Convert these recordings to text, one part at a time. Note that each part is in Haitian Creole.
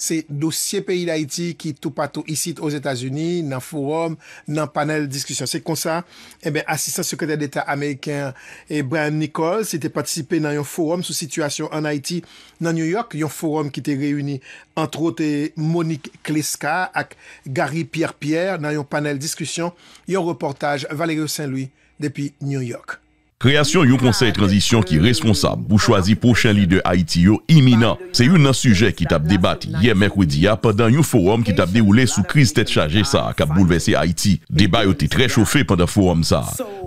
Se dosye peyi l'Haiti ki tou patou isit os Etats-Unis nan forum, nan panel diskusyon. Se konsa, eh asistan sekretèr d'Etat amèyken Brian Nichols se te patisipe nan yon forum sou situasyon an Haiti nan New York. Yon forum ki te reyouni antro te Monique Kleska ak Gary Pierre-Pierre nan yon panel diskusyon. Yon reportaj Valérie Saint-Louis depi New York. Kreasyon yon konsey transisyon ki responsab pou chwazi pouchen lider Haiti yo iminan. Se yon nan sujey ki tap debat yem ekwe diya pandan yon forum ki tap dewoule sou kriz tet chaje sa kap boulevesse Haiti. Debay yo te tre choufe pandan forum sa.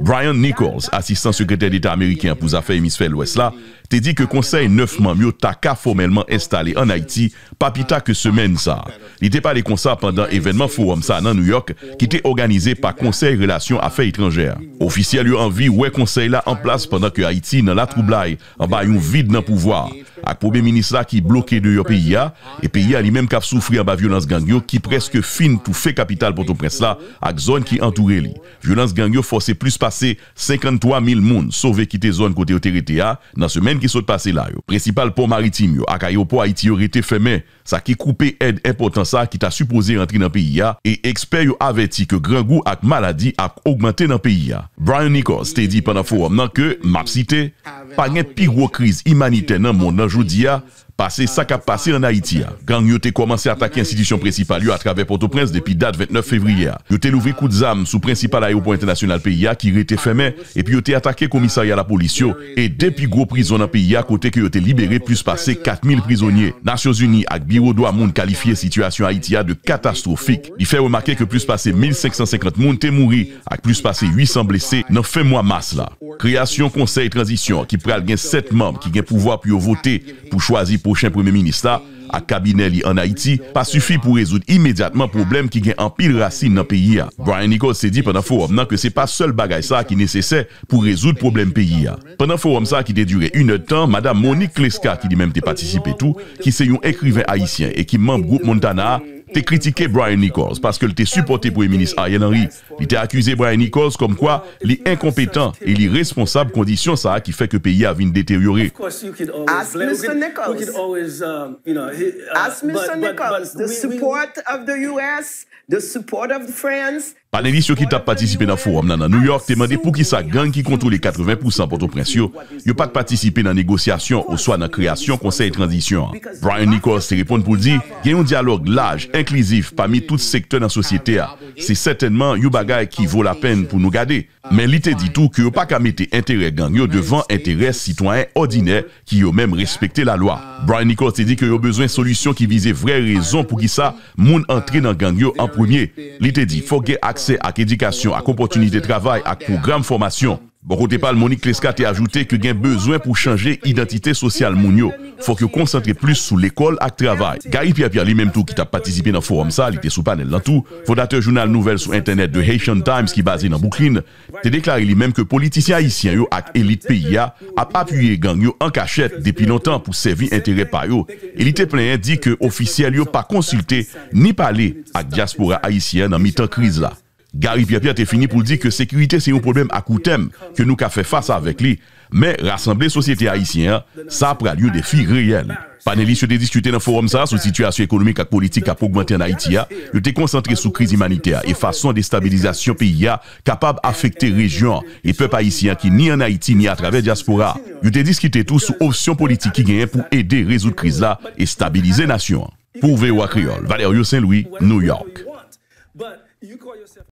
Brian Nichols, asistan sekretèr d'Etat Ameriken pou zafè misfèl ou es la, te di ke konsey neufman yo ta ka formèlman installe an Haiti, papi ta ke semen sa. Li te pale konsa pandan evènman forum sa nan New York ki te organize pa konsey relasyon afè itranjèr. Oficyèl yo anvi wè konsey la an plas pandan ke Haiti nan la troublai an ba yon vide nan pouvoar. ak poube minist la ki bloke de yo peyi ya e peyi ya li menm kap soufri an ba violans gangyo ki preske fin tou fe kapital poton prens la ak zon ki antoure li. Violans gangyo fose plus pase 53.000 moun sove kite zon kote yo terite ya nan semen ki sot pase la yo. Precipal pou maritim yo ak a yo pou Haiti yo rete femen sa ki koupe ed e potansa ki ta supose rentri nan peyi ya e eksper yo aveti ke grangou ak maladi ak augmante nan peyi ya. Brian Nichols te di panan fowam nan ke, map site, panen pigwo kriz imanite nan moun nan judia Pase sak ap pase an Aitia. Kan yote koumanse atake institisyon presipalyo atrave Port-au-Prince depi date 29 fevriye. Yote louvri kou d'zame sou prinsipal aéropon internasyonal PIA ki rete fèmen epi yote atake komisari a la polisyon e depi gwo prizon an PIA kote ke yote libere plus pase 4000 prizonye. Nasyon Zuni ak biro do amoun kalifiye situasyon Aitia de katastrofik. Di fè remarke ke plus pase 1550 moun te mouri ak plus pase 800 blese nan fè mwa mas la. Kreasyon konsey transisyon ki pral gen set mem ki gen pouvo ap yo vote pou chwazi prochain premier ministre à Kabinelli en Haïti pas suffit pour résoudre immédiatement problème qui gagne en pile racine dans le pays. Brian Nichols s'est dit pendant Forum que c'est pas seul bagage ça qui est nécessaire pour résoudre problème pays. Pendant Forum ça qui a duré une heure de temps, Madame Monique Kleska qui dit même de participer tout, qui s'est une écrivaine haïtienne et qui membre groupe Montana a te kritike Brian Nichols paske l te supporte pou eminis Ariane Henry. Li te akwize Brian Nichols komkwa li enkompetan e li responsab kondisyon sa ki fe ke peyi avin deteryore. Ask Mr. Nichols. Um, uh, Ask Mr. Nichols. The support of the US, the support of France, Anelis yo ki tap patisipe nan forum nan nan New York te mande pou ki sa gang ki kontou le 80% poto prens yo. Yo pat patisipe nan negosyasyon ou swa nan kreasyon konsey transisyon. Brian Nichols te reponde pou di gen yon dialog laj, enkompetan, inklizif pa mi tout sektor nan sosyete a. Se setenman yu bagay ki vou la pen pou nou gade. Men li te di tou ki yo pa kamete intere gangyo devan intere sitwanyen odine ki yo menm respekte la lwa. Brian Nichols te di ki yo bezwen solusyon ki vize vre rezon pou ki sa moun antre nan gangyo an proumye. Li te di, fok ge akse ak edikasyon, ak opotunite travay, ak program formasyon. Bon kote pal, Monique Kleska te ajoute ke gen bezwen pou chanje identite sosyal moun yo. Fok yo koncentre plus sou l'ekol ak travay. Garipi api alimem tou ki ta patisipe nan forum sa, li te sou panel nan tou, fondateur jounal nouvel sou internet de Haitian Times ki base nan Boukline, te deklare li menm ke politisyen Haitien yo ak elit PIA ap apuyye gang yo an kachet depi lontan pou servi enterep pa yo. Elite plen indi ke ofisyen yo pa konsulte ni pale ak diaspora Haitien nan mitan kriz la. Gary Pierre-Pierre te finit pou di ke sekurite se yon problem akoutem ke nou ka fe fasa avek li, me rassemble sosyete Haitien, sa apre a liyo defi reyel. Panelis yo te diskute nan forum sa, sou situasyon ekonomik ak politik a pou gwante an Haitia, yo te konsantre sou kriz imanitea e fason de stabilizasyon piya kapab afekte region e pep Haitien ki ni an Haiti ni a traver diaspora. Yo te diskute tou sou opsyon politik ki genye pou ede rezout kriz la e stabilize nasyon. Pou vewa kriol, Valerio Saint-Louis, New York.